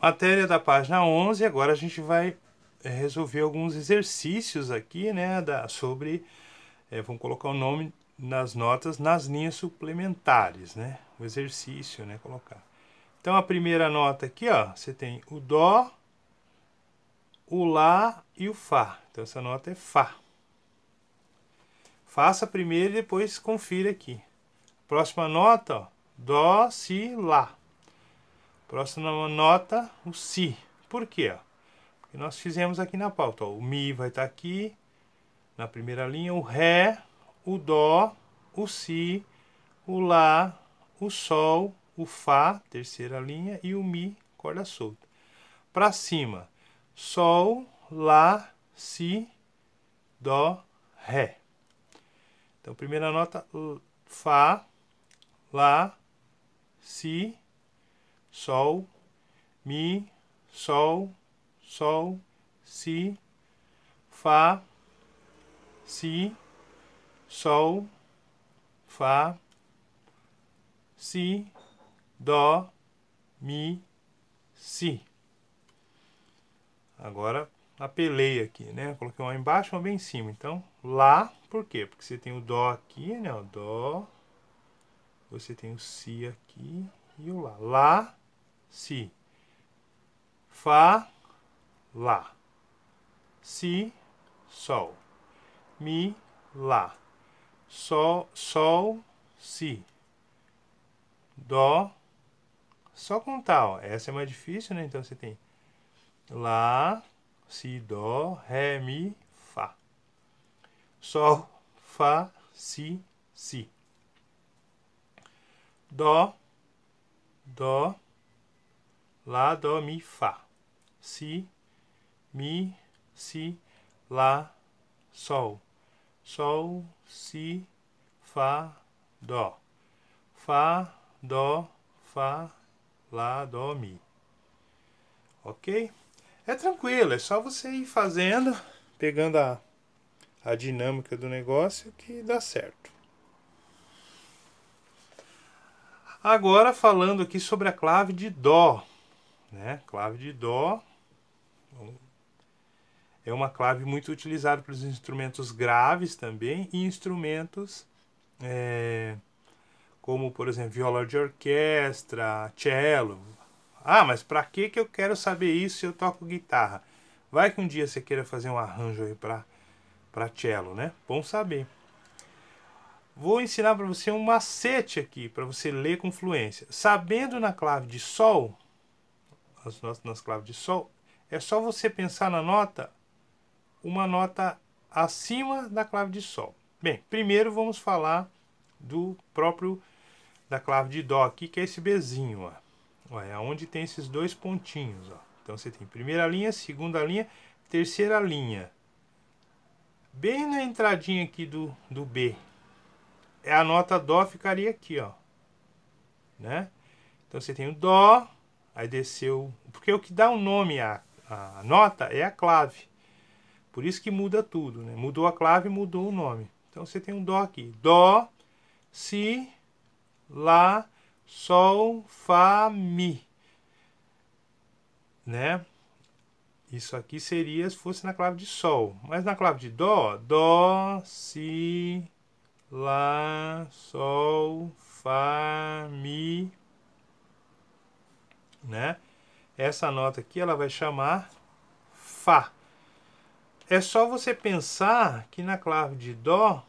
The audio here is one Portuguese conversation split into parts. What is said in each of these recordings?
Matéria da página 11, agora a gente vai eh, resolver alguns exercícios aqui, né, da, sobre, é, vamos colocar o nome nas notas, nas linhas suplementares, né, o exercício, né, colocar. Então a primeira nota aqui, ó, você tem o Dó, o Lá e o Fá. Então essa nota é Fá. Faça primeiro e depois confira aqui. Próxima nota, ó, Dó, Si, Lá. Próxima nota, o Si. Por quê? Porque nós fizemos aqui na pauta. Ó, o Mi vai estar tá aqui, na primeira linha, o Ré, o Dó, o Si, o Lá, o Sol, o Fá, terceira linha, e o Mi, corda solta. Para cima, Sol, Lá, Si, Dó, Ré. Então, primeira nota, Fá, Lá, Si, Sol, Mi, Sol, Sol, Si, Fá, Si, Sol, Fá, Si, Dó, Mi, Si. Agora apelei aqui, né? Coloquei uma embaixo e uma bem em cima. Então, Lá, por quê? Porque você tem o Dó aqui, né? O Dó, você tem o Si aqui e o Lá. Lá, si, fá, lá, si, sol, mi, lá, sol, sol, si, dó, só contar, ó. essa é mais difícil, né? Então você tem lá, si, dó, ré, mi, fá, sol, fá, si, si, dó, dó, Lá, Dó, Mi, Fá. Si, Mi, Si, Lá, Sol. Sol, Si, Fá, Dó. Fá, Dó, Fá, Lá, Dó, Mi. Ok? É tranquilo, é só você ir fazendo, pegando a, a dinâmica do negócio que dá certo. Agora falando aqui sobre a clave de Dó né? Clave de dó é uma clave muito utilizada para os instrumentos graves também e instrumentos é, como, por exemplo, viola de orquestra, cello. Ah, mas para que que eu quero saber isso se eu toco guitarra? Vai que um dia você queira fazer um arranjo aí para para cello, né? Bom saber. Vou ensinar para você um macete aqui para você ler com fluência. Sabendo na clave de sol, as notas nas claves de Sol, é só você pensar na nota, uma nota acima da clave de Sol. Bem, primeiro vamos falar do próprio da clave de Dó aqui, que é esse Bzinho, ó. ó é onde tem esses dois pontinhos, ó. Então você tem primeira linha, segunda linha, terceira linha. Bem na entradinha aqui do, do B. É a nota Dó ficaria aqui, ó. Né? Então você tem o Dó, Aí desceu. Porque o que dá o um nome à, à nota é a clave. Por isso que muda tudo, né? Mudou a clave, mudou o nome. Então você tem um Dó aqui. Dó, Si, Lá, Sol, Fá, Mi. Né? Isso aqui seria se fosse na clave de Sol. Mas na clave de Dó, Dó, Si, Lá, Sol, Fá, Mi, né? Essa nota aqui ela vai chamar Fá. É só você pensar que na clave de Dó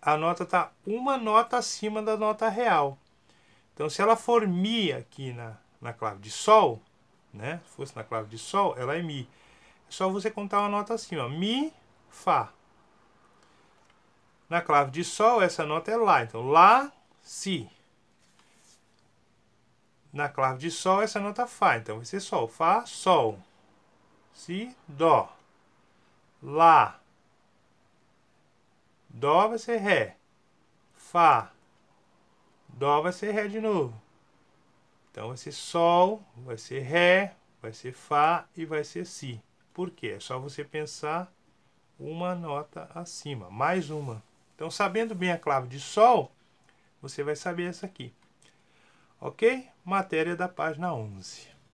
a nota está uma nota acima da nota real. Então, se ela for Mi aqui na, na clave de Sol, né? Se fosse na clave de Sol, ela é Mi. É só você contar uma nota acima, Mi, Fá. Na clave de Sol, essa nota é Lá. Então, Lá, Si na clave de Sol essa nota Fá. Então vai ser Sol. Fá, Sol. Si, Dó. Lá. Dó vai ser Ré. Fá. Dó vai ser Ré de novo. Então vai ser Sol, vai ser Ré, vai ser Fá e vai ser Si. Por quê? É só você pensar uma nota acima, mais uma. Então, sabendo bem a clave de Sol, você vai saber essa aqui. Ok? Matéria da página 11.